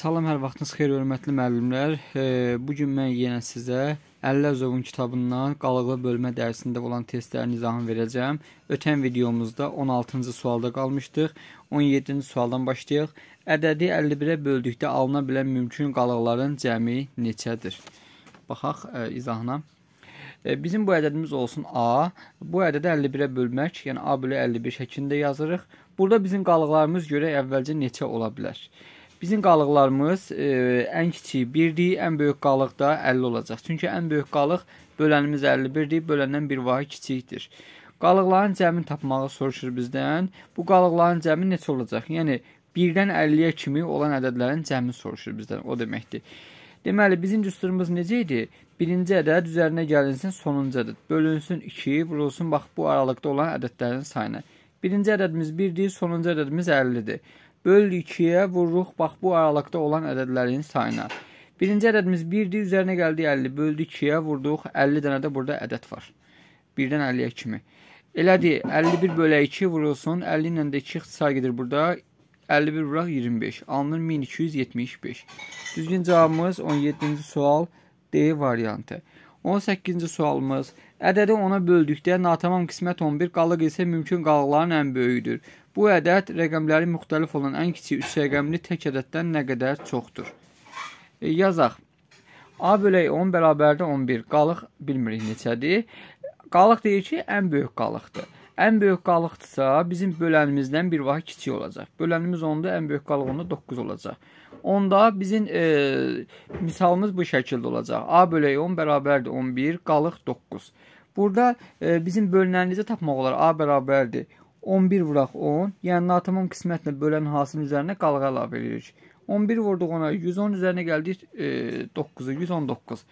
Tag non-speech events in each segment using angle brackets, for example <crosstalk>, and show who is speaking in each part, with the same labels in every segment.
Speaker 1: Salam, hər vaxtınız xeyir, hörmətli müəllimlər. Bu gün mən yenə sizə Əllazovun kitabından qalıqlı bölmə dərsində olan testlərin izahını verəcəm. Ötən videomuzda 16-cı sualda qalmışdıq. 17-ci sualdan başlayaq. Ədədi 51-ə böldükdə alına bilən mümkün qalıqların cəmi neçədir? Baxaq e, izahına. E, bizim bu ədədimiz olsun A. Bu ədədi 51-ə bölmək, yəni A bölü 51 şəklində yazırıq. Burada bizim qalıqlarımız görə əvvəlcə neçə ola bilər? Bizim qalıqlarımız e, ən kiçiyi 1-dir, ən böyük qalıq da 50 olacaq. Çünki ən böyük qalıq bölənimiz 51-dir, böləndən bir vahid kiçikdir. Qalıqların cəmini tapmağı soruşur bizdən. Bu qalıqların cəmi neçə olacaq? Yəni 1-dən 50-yə kimi olan ədədlərin cəmini soruşur bizdən. O deməkdir. Deməli bizim düsturumuz necə idi? Birinci ədəd üzərinə gəlinsin sonuncu ədəd. Bölünsün 2, vurulsun bax bu aralıqda olan ədədlərin sayına. Birinci ədədimiz 1-dir, sonuncu ədədimiz 50-dir. Böl 2-yə vururuq bax bu aralıqda olan ədədlərin sayına. Birinci ədədimiz 1-dir, üzərinə gəldi 50, böldü 2-yə vurduq, 50 dənə də burada ədəd var. 1-dən 50-yə kimi. Elədir, 51 bölə 2 vurulsun, 50 ilə də 2 ixtisar gedir burada. 51 vuraq 25, alınır 1275. Düzgün cavabımız 17-ci sual D variantı. 18-ci sualımız. Ədədi ona böldükdə natamam qismət 11 qalıq isə mümkün qalıqların ən böyüyüdür. Bu ədəd rəqəmləri müxtəlif olan ən kiçik üç rəqəmli tək ədəddən nə qədər çoxdur? E, yazaq. A bölək 10 bərabərdir 11. Qalıq bilmirik neçədir. Qalıq deyir ki, ən böyük qalıqdır. Ən böyük qalıqdırsa, bizim bölənimizdən bir vaxt kiçik olacaq. Bölənimiz 10-da, ən böyük qalıq onda 9 olacaq. Onda bizim e, misalımız bu şəkildə olacaq. A bölək 10 bərabərdir 11, qalıq 9. Burada e, bizim bölünənimizi tapmaq olar. A bərabərdir 11 vuraq 10, yəni natamam qismətlə bölən hasının üzərinə qalğa əlavə edirik. 11 vurduq ona 110 üzərinə gəldik e, 9-u 119.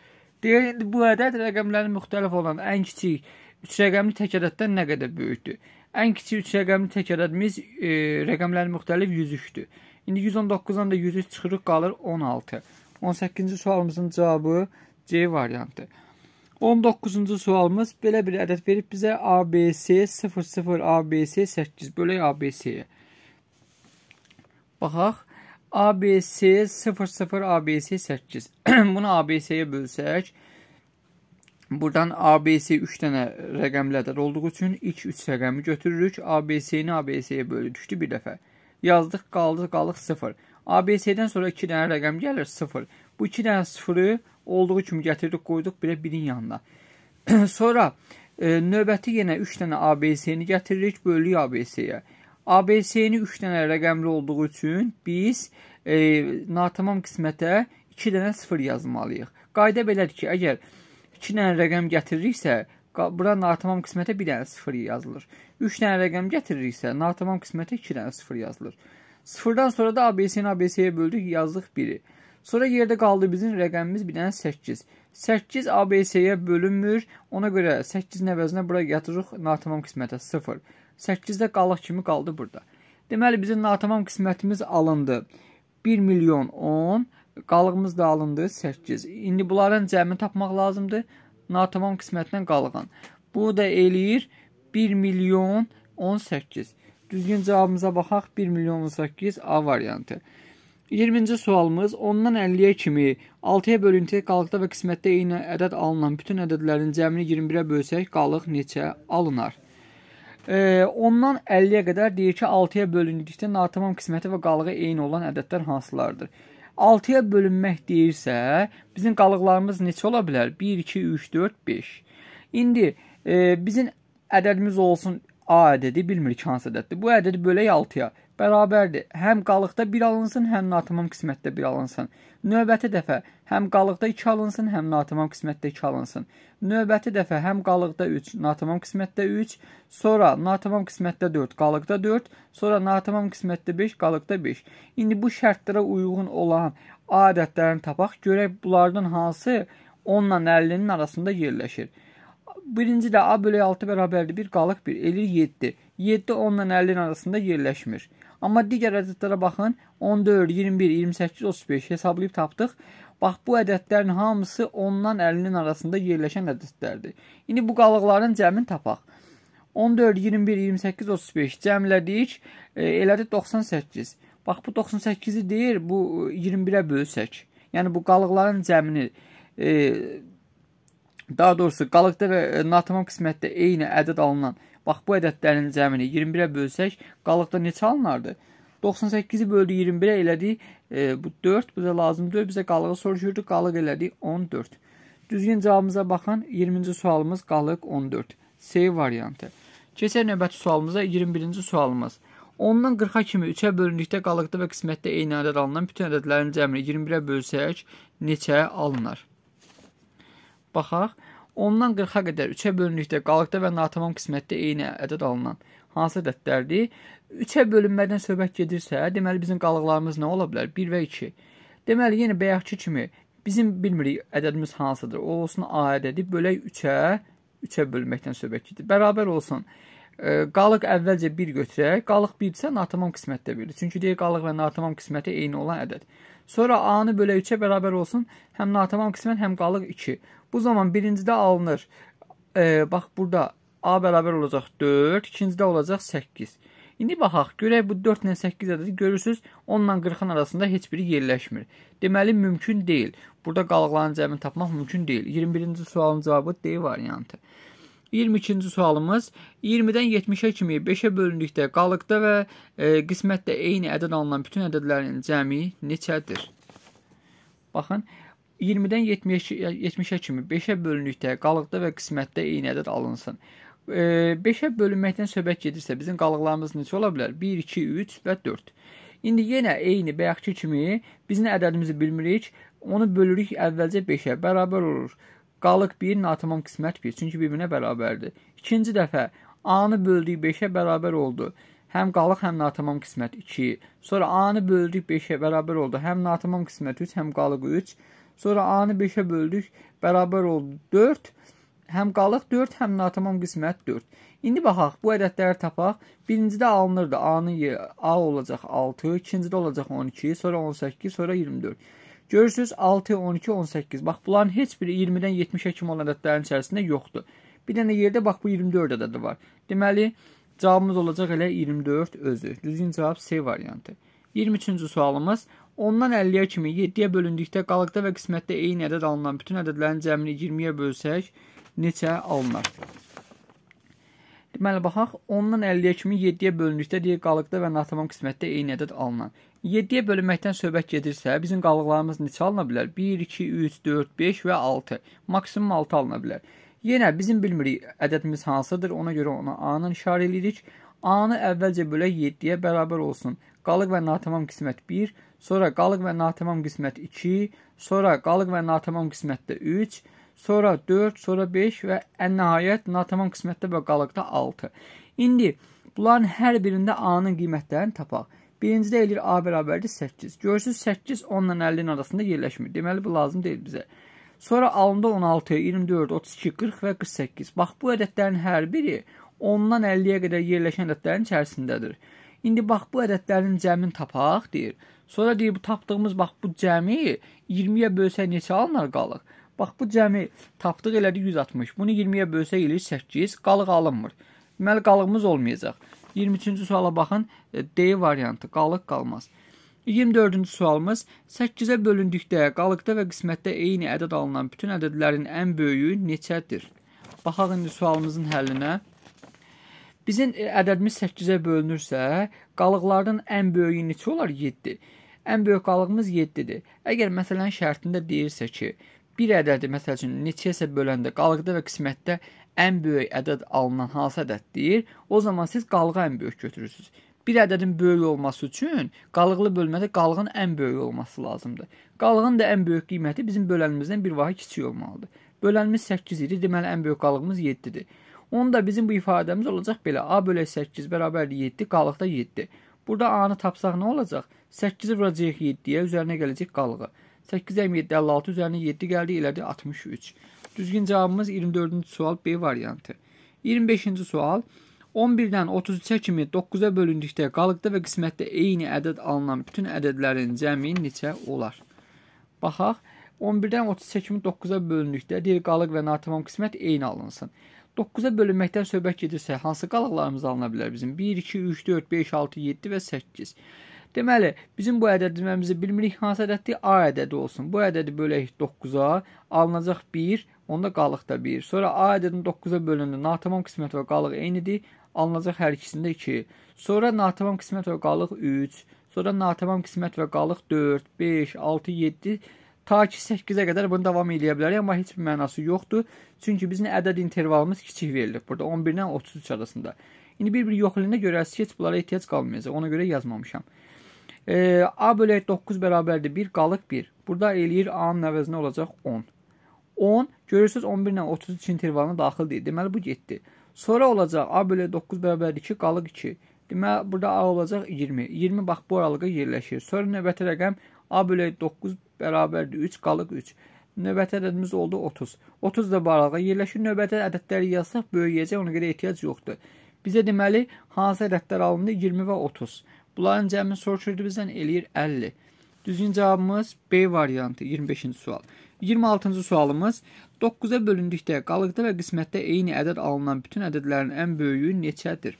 Speaker 1: Deyək indi bu ədəd rəqəmlərin müxtəlif olan ən kiçik 3 rəqəmli tək ədəddən nə qədər böyükdür? Ən kiçik 3 rəqəmli tək ədədimiz e, rəqəmlərin müxtəlif yüzükdür. İndi 119-dan da 103 çıxırıq qalır 16. 18-ci sualımızın cavabı C variantı. 19-cu sualımız belə bir ədəd verib bizə ABC 00 ABC 8 bölək ABC-yə. Baxaq. ABC 00 ABC 8. Bunu ABC-yə bölsək, Buradan ABC 3 dənə rəqəmli ədəd olduğu üçün ilk 3 rəqəmi götürürük. ABC-ni ABC-yə bölürükdü bir dəfə. Yazdıq, qaldı, qalıq 0. ABC-dən sonra 2 dənə rəqəm gəlir 0. Bu 2 dənə 0-ı olduğu kimi gətirdik, qoyduq belə birin yanına. <clears throat> Sonra e, növbəti yenə 3 dənə ABC-ni gətiririk, bölük ABC-yə. ABC-ni 3 dənə rəqəmli olduğu üçün biz e, natamam qismətə 2 dənə 0 yazmalıyıq. Qayda belədir ki, əgər 2 dənə rəqəm gətiririksə, bura natamam qismətə 1 dənə 0 yazılır. 3 dənə rəqəm gətiririksə, natamam qismətə 2 dənə 0 yazılır. Sıfırdan sonra da ABC-ni ABC-yə böldük, yazdıq 1-i. Sonra yerdə qaldı bizim rəqəmimiz bir dənə 8. 8 ABC-yə bölünmür. Ona görə 8-in əvəzinə bura yatırıq natamam qismətə 0. 8-də qalıq kimi qaldı burada. Deməli bizim natamam qismətimiz alındı. 1 milyon 10, qalığımız da alındı 8. İndi bunların cəmini tapmaq lazımdır. Natamam qismətlə qalığın. Bu da eləyir 1 milyon 18. Düzgün cavabımıza baxaq. 1 milyon 18 A variantı. 20-ci sualımız ondan 50-yə kimi 6-ya bölüntüyə qalıqda və qismətdə eyni ədəd alınan bütün ədədlərin cəmini 21-ə bölsək qalıq neçə alınar? E, ondan 50-yə qədər deyir ki, 6-ya bölündükdə natamam qisməti və qalığa eyni olan ədədlər hansılardır? 6-ya bölünmək deyirsə, bizim qalıqlarımız neçə ola bilər? 1 2 3 4 5. İndi e, bizim ədədimiz olsun A ədədi bilmirik hansı ədəddir. Bu ədədi bölək 6-ya bərabərdir. Həm qalıqda 1 alınsın, həm natamam qismətdə 1 alınsın. Növbəti dəfə həm qalıqda 2 alınsın, həm natamam qismətdə 2 alınsın. Növbəti dəfə həm qalıqda 3, natamam qismətdə 3, sonra natamam qismətdə 4, qalıqda 4, sonra natamam qismətdə 5, qalıqda 5. İndi bu şərtlərə uyğun olan A ədədlərini tapaq, görək bunlardan hansı 10 ilə 50-nin arasında yerləşir. Birinci də A bölək 6 bərabərdir 1, qalıq 1, eləyir 7. 7 10 ilə 50-nin arasında yerləşmir. Amma digər ədədlərə baxın. 14, 21, 28, 35 hesablayıb tapdıq. Bax bu ədədlərin hamısı 10-dan 50-nin arasında yerləşən ədədlərdir. İndi bu qalıqların cəmini tapaq. 14, 21, 28, 35 cəmlədik, e, elədi 98. Bax bu 98-i deyir, bu 21-ə e, bölsək. Yəni bu qalıqların cəmini e, Daha doğrusu qalıqda və e, natamam qismətdə eyni ədəd alınan, bax bu ədədlərin cəmini 21-ə bölsək, qalıqda neçə alınardı? 98-i böldü 21-ə elədik, e, bu 4, bizə lazım 4, bizə qalığı soruşurdu, qalıq elədik 14. Düzgün cavabımıza baxın, 20-ci sualımız qalıq 14, C variantı. Keçək növbəti sualımıza 21-ci sualımız. 10-dan 40-a kimi 3-ə bölündükdə qalıqda və qismətdə eyni ədəd alınan bütün ədədlərin cəmini 21-ə bölsək, neçə alınar? baxaq. Ondan 40-a qədər 3-ə bölünükdə, qalıqda və natamam qismətdə eyni ədəd alınan hansı ədədlərdir? 3-ə bölünmədən söhbət gedirsə, deməli bizim qalıqlarımız nə ola bilər? 1 və 2. Deməli yenə bayaqki kimi bizim bilmirik ədədimiz hansıdır. O olsun A ədədi bölək 3-ə, 3-ə bölməkdən söhbət gedir. Bərabər olsun. E, qalıq əvvəlcə 1 götürək. Qalıq 1-sə natamam qismətdə 1-dir. Çünki deyə qalıq və natamam qisməti eyni olan ədəd. Sonra A-nı bölək 3-ə bərabər olsun. Həm natamam qismət, həm qalıq 2. Bu zaman birincidə alınır. E, bax burada A bərabər olacaq 4, ikincidə olacaq 8. İndi baxaq, görək bu 4 ilə 8 ədədi görürsüz, 10 ilə 40-ın arasında heç biri yerləşmir. Deməli mümkün deyil. Burada qalıqların cəmini tapmaq mümkün deyil. 21-ci sualın cavabı D variantı. 22-ci sualımız 20-dən 70-ə kimi 5-ə bölündükdə qalıqda və e, qismətdə eyni ədəd alınan bütün ədədlərin cəmi neçədir? Baxın, 20-dən 70-ə 70 kimi 5-ə bölünükdə, qalıqda və qismətdə eynədər alınsın. 5-ə e, bölünməkdən söhbət gedirsə, bizim qalıqlarımız neçə ola bilər? 1, 2, 3 və 4. İndi yenə eyni bayaqki kimi biz nə ədədimizi bilmirik, onu bölürük əvvəlcə 5-ə, bərabər olur. Qalıq 1, natamam qismət 1, çünki bir-birinə bərabərdir. İkinci dəfə A-nı böldük 5-ə bərabər oldu. Həm qalıq, həm natamam qismət 2. Sonra A-nı böldük 5-ə bərabər oldu. Həm natamam qismət 3, həm qalıq 3. Sonra A-nı 5-ə böldük, bərabər oldu 4. Həm qalıq 4, həm natamam qismət 4. İndi baxaq, bu ədədləri tapaq. Birincidə alınırdı, A-nın yeri A olacaq 6, ikincidə olacaq 12, sonra 18, sonra 24. Görürsüz 6, 12, 18. Bax bunların heç biri 20-dən 70-ə kimi olan ədədlərin içərisində yoxdur. Bir dənə yerdə bax bu 24 ədədi var. Deməli cavabımız olacaq elə 24 özü. Düzgün cavab C variantı. 23-cü sualımız Ondan 50-yə kimi 7-yə bölündükdə qalıqda və qismətdə eyni ədəd alınan bütün ədədlərin cəmini 20-yə bölsək, neçə alınar? Deməli, baxaq, 10-dan 50-yə kimi 7-yə bölündükdə deyir qalıqda və natamam qismətdə eyni ədəd alınan. 7-yə bölünməkdən söhbət gedirsə, bizim qalıqlarımız neçə alına bilər? 1, 2, 3, 4, 5 və 6. Maksimum 6 alına bilər. Yenə bizim bilmirik ədədimiz hansıdır, ona görə ona A-nın işarə edirik. A-nı əvvəlcə bölək 7-yə bərabər olsun. Qalıq və natamam qismət 1, sonra qalıq və natamam qismət 2, sonra qalıq və natamam qismətdə 3, sonra 4, sonra 5 və ən nəhayət natamam qismətdə və qalıqda 6. İndi bunların hər birində A-nın qiymətlərini tapaq. Birincidə eləyir A bərabərdir 8. Görürsüz 8 10 ilə 50-nin arasında yerləşmir. Deməli bu lazım deyil bizə. Sonra alında 16, 24, 32, 40 və 48. Bax bu ədədlərin hər biri 10-dan 50-yə qədər yerləşən ədədlərin içərisindədir. İndi bax bu ədədlərin cəmini tapaq deyir. Sonra deyir bu tapdığımız bax bu cəmi 20-yə bölsə neçə alınar qalıq? Bax bu cəmi tapdıq elədi 160. Bunu 20-yə bölsə eləyir 8, qalıq alınmır. Deməli qalığımız olmayacaq. 23-cü suala baxın, e, D variantı qalıq qalmaz. 24-cü sualımız 8-ə bölündükdə qalıqda və qismətdə eyni ədəd alınan bütün ədədlərin ən böyüyü neçədir? Baxaq indi sualımızın həllinə. Bizim e, ədədimiz 8-ə bölünürsə, qalıqlardan ən böyüyü neçə olar? 7 ən böyük qalığımız 7-dir. Əgər məsələn şərtində deyirsə ki, bir ədədi məsəl üçün neçəyə böləndə qalıqda və qismətdə ən böyük ədəd alınan hansı ədəd deyir, o zaman siz qalığı ən böyük götürürsüz. Bir ədədin böyük olması üçün qalıqlı bölmədə qalığın ən böyük olması lazımdır. Qalığın da ən böyük qiyməti bizim bölənimizdən bir vahə kiçik olmalıdır. Bölənimiz 8 idi, deməli ən böyük qalığımız 7-dir. Onda bizim bu ifadəmiz olacaq belə: A bölə 8 bərabərdir 7, qalıqda 7. Burada A-nı tapsaq nə olacaq? 8-i vuracağıq 7-yə, üzərinə gələcək qalğı. 8 əmi 7, 56 üzərinə 7 gəldi, elədi 63. Düzgün cavabımız 24-cü sual B variantı. 25-ci sual. 11-dən 33-ə kimi 9-a bölündükdə qalıqda və qismətdə eyni ədəd alınan bütün ədədlərin cəmi neçə olar? Baxaq. 11-dən 33-ə kimi 9-a bölündükdə deyir qalıq və natamam qismət eyni alınsın. 9-a bölünməkdən söhbət gedirsə, hansı qalıqlarımız alına bilər bizim? 1, 2, 3, 4, 5, 6, 7 və 8. Deməli, bizim bu ədədimizi bilmirik hansı ədəddir? A ədədi olsun. Bu ədədi bölək 9-a, alınacaq 1, onda qalıq da 1. Sonra A ədədini 9-a bölündə natamam qismət və qalıq eynidir. Alınacaq hər ikisində 2. Sonra natamam qismət və qalıq 3. Sonra natamam qismət və qalıq 4, 5, 6, 7 ta ki 8-ə qədər bunu davam eləyə bilərik, amma heç bir mənası yoxdur. Çünki bizim ədəd intervalımız kiçik verilib burada 11-dən 33 arasında. İndi bir-bir yox elində görərsiniz ki, heç bunlara ehtiyac qalmayacaq. Ona görə yazmamışam. E, A bölək 9 bərabərdir 1, qalıq 1. Burada eləyir A-nın əvəzinə olacaq 10. 10, görürsüz 11 ilə 33 intervalına daxildir. Deməli, bu getdi. Sonra olacaq A bölək 9 bərabərdir 2, qalıq 2. Deməli, burada A olacaq 20. 20, bax, bu aralığa yerləşir. Sonra növbəti rəqəm A bölək 9 bərabərdir 3, qalıq 3. Növbəti ədədimiz oldu 30. 30 da baralığa yerləşir. Növbəti ədədləri yazsaq böyüyəcək, ona görə ehtiyac yoxdur. Bizə deməli hansı ədədlər alındı? 20 və 30. Bunların cəmi soruşurdu bizdən eləyir 50. Düzgün cavabımız B variantı 25-ci sual. 26-cı sualımız 9-a bölündükdə qalıqda və qismətdə eyni ədəd alınan bütün ədədlərin ən böyüyü neçədir?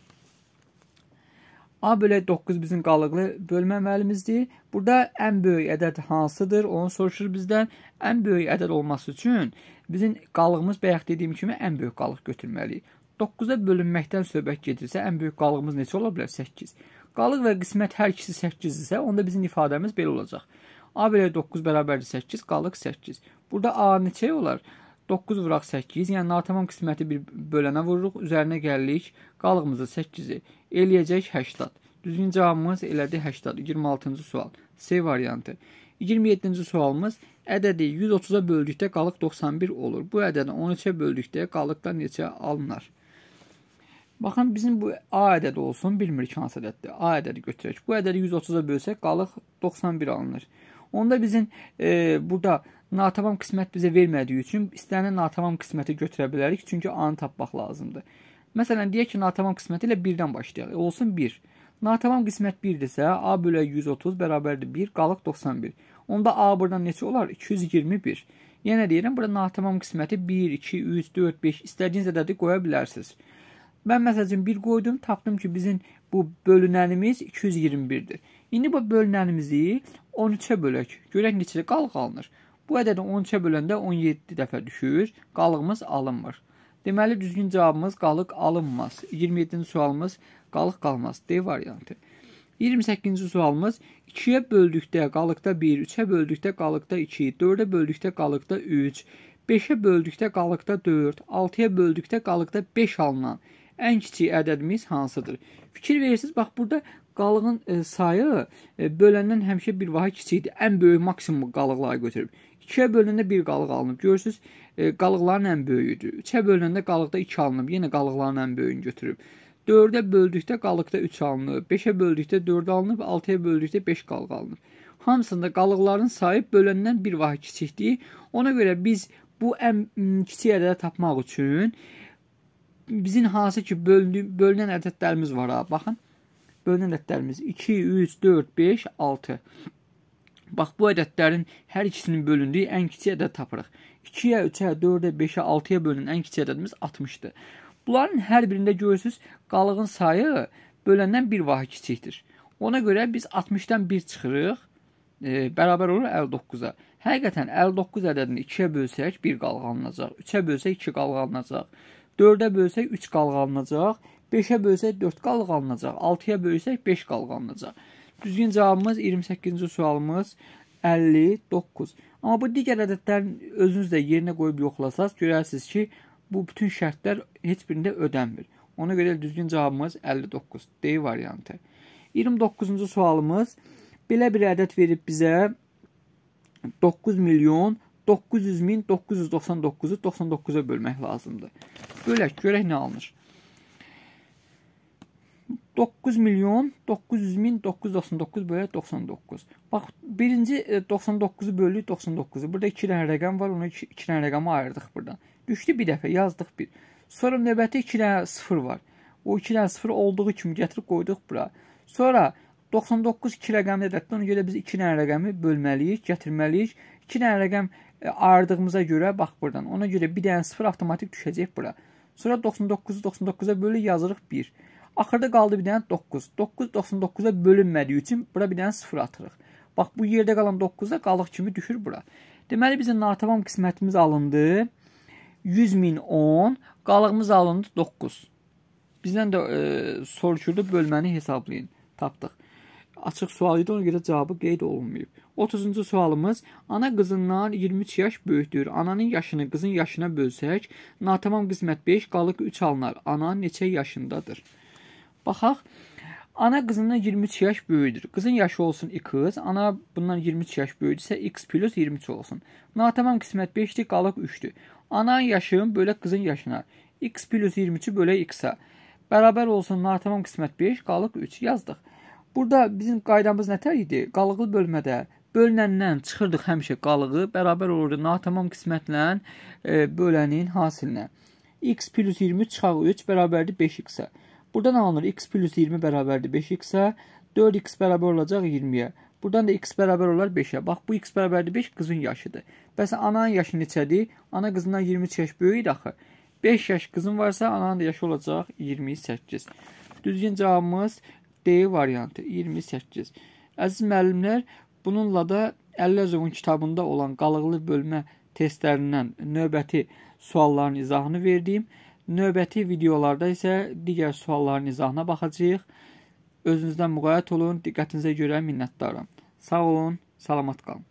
Speaker 1: A bölə 9 bizim qalıqlı bölmə müəllimizdir. Burada ən böyük ədəd hansıdır? Onu soruşur bizdən. Ən böyük ədəd olması üçün bizim qalığımız bayaq dediyim kimi ən böyük qalıq götürməliyik. 9-a bölünməkdən söhbət gedirsə, ən böyük qalığımız neçə ola bilər? 8. Qalıq və qismət hər ikisi 8 isə, onda bizim ifadəmiz belə olacaq. A belə 9 bərabərdir 8, qalıq 8. Burada A neçəyə olar? 9 vuraq 8, yəni natamam qisməti bir bölənə vururuq, üzərinə gəlirik, qalığımızda 8-i eləyəcək 80. Düzgün cavabımız elədi 80. 26-cı sual. C variantı. 27-ci sualımız ədədi 130-a böldükdə qalıq 91 olur. Bu ədədi 13-ə böldükdə qalıqdan neçə alınır? Baxın, bizim bu A ədədi olsun, bilmirik hansı ədəddir. A ədədi götürək. Bu ədədi 130-a bölsək, qalıq 91 alınır. Onda bizim e, burada natamam qismət bizə vermədiyi üçün istənilən natamam qisməti götürə bilərik, çünki A-nı tapmaq lazımdır. Məsələn, deyək ki, natamam qisməti ilə 1-dən başlayaq. E, olsun 1. Natamam qismət 1-dirsə, A bölə 130 bərabərdir 1, qalıq 91. Onda A buradan neçə olar? 221. Yenə yəni, deyirəm, burada natamam qisməti 1, 2, 3, 4, 5 istədiyiniz ədədi qoya bilərsiniz. Mən məsəl üçün 1 qoydum, tapdım ki, bizim bu bölünənimiz 221-dir. İndi bu bölünənimizi 13-ə bölək. Görək neçə qalıq alınır. Bu ədədi 13-ə böləndə 17 dəfə düşür. Qalığımız alınmır. Deməli düzgün cavabımız qalıq alınmaz. 27-ci sualımız qalıq qalmaz D variantı. 28-ci sualımız 2-yə böldükdə qalıqda 1, 3-ə böldükdə qalıqda 2, 4-ə böldükdə qalıqda 3, 5-ə böldükdə qalıqda 4, 6-ya böldükdə qalıqda 5 alınan ən kiçik ədədimiz hansıdır? Fikir verirsiniz, bax burada qalığın e, sayı e, böləndən həmişə bir vaha kiçikdir. Ən böyük maksimum qalıqları götürüb. 2-yə böləndə 1 qalıq alınıb. Görürsüz, e, qalıqların ən böyüyüdür. 3-ə böləndə qalıqda 2 alınıb, yenə qalıqların ən böyüyünü götürüb. 4-ə böldükdə qalıqda 3 alınıb, 5-ə böldükdə 4 alınıb, 6-ya böldükdə 5 qalıq alınıb. Hamısında qalıqların sayı böləndən 1 vaha kiçikdir. Ona görə biz bu ən kiçik ədədi tapmaq üçün bizim hansı ki bölünü, bölünən ədədlərimiz var ha, baxın. Bölünən ədədlərimiz 2, 3, 4, 5, 6. Bax bu ədədlərin hər ikisinin bölündüyü ən kiçik ədəd tapırıq. 2-yə, 3-ə, 4-ə, 5-ə, 6-ya bölünən ən kiçik ədədimiz 60-dır. Bunların hər birində görürsüz, qalığın sayı böləndən bir vahə kiçikdir. Ona görə biz 60-dan 1 çıxırıq, e, bərabər olur 59-a. Həqiqətən 59 ədədini 2-yə bölsək 1 qalıq alınacaq, 3-ə bölsək 2 qalıq alınacaq. 4-ə bölsək 3 qalğalanacaq, 5-ə bölsək 4 qalğalanacaq, 6-ya bölsək 5 qalğalanacaq. Düzgün cavabımız 28-ci sualımız 59. Amma bu digər ədədlərin özünüz də yerinə qoyub yoxlasaz görərsiniz ki, bu bütün şərtlər heç birində ödənmir. Ona görə düzgün cavabımız 59 D variantı. 29-cu sualımız belə bir ədəd verib bizə 9 milyon 900 min 999-u 99-a bölmək lazımdır. Bölək, görək nə alınır. 9 milyon 900 min 999 bölək 99. Bax, birinci 99-u e, bölük 99-u. Burada 2 dənə rəqəm var, onu 2 dənə rəqəmi ayırdıq buradan. Düşdü bir dəfə, yazdıq bir. Sonra növbəti 2 dənə 0 var. O 2 dənə 0 olduğu kimi gətirib qoyduq bura. Sonra 99 2 rəqəmli ədəddir. Ona görə biz 2 dənə rəqəmi bölməliyik, gətirməliyik. 2 dənə rəqəm ayırdığımıza görə bax burdan. Ona görə bir dənə 0 avtomatik düşəcək bura. Sonra 99-u 99-a bölür yazırıq 1. Axırda qaldı bir dənə 9. 9 99-a bölünmədiyi üçün bura bir dənə 0 atırıq. Bax bu yerdə qalan 9-da qalıq kimi düşür bura. Deməli bizim natamam qismətimiz alındı. 100 min 10, qalığımız alındı 9. Bizdən də e, soruşurdu bölməni hesablayın. Tapdıq. Açıq sual idi, ona görə cavabı qeyd olunmayıb. 30-cu sualımız: Ana qızından 23 yaş böyükdür. Ananın yaşını qızın yaşına bölsək, natamam qismət 5 qalıq 3 alınar. Ana neçə yaşındadır? Baxaq. Ana qızından 23 yaş böyüdür. Qızın yaşı olsun 2, ana bundan 23 yaş böyüdürsə x plus 23 olsun. Natamam qismət 5-dir, qalıq 3-dür. Ana yaşım bölək qızın yaşına. x plus 23-ü bölək x-ə. Bərabər olsun natamam qismət 5, qalıq 3 yazdıq. Burada bizim qaydamız nətər idi? Qalıqlı bölmədə Bölünəndən çıxırdıq həmişə qalığı, bərabər olurdu natamam qismətlə e, bölənin hasilinə. x 23 çıxaq 3 bərabərdir 5x-ə. Buradan alınır x 20 bərabərdir 5x-ə, 4x bərabər olacaq 20-yə. Buradan da x bərabər olar 5-ə. Bax, bu x bərabərdir 5 qızın yaşıdır. Bəs ananın yaşı neçədir? Ana qızından 23 yaş böyükdür axı. 5 yaş qızın varsa, ananın da yaşı olacaq 28. Düzgün cavabımız D variantı 28. Əziz müəllimlər, Bununla da Əlləzovun kitabında olan qalıqlı bölmə testlərindən növbəti sualların izahını verdiyim. Növbəti videolarda isə digər sualların izahına baxacağıq. Özünüzdən müğayət olun, diqqətinizə görə minnətdaram. Sağ olun, salamat qalın.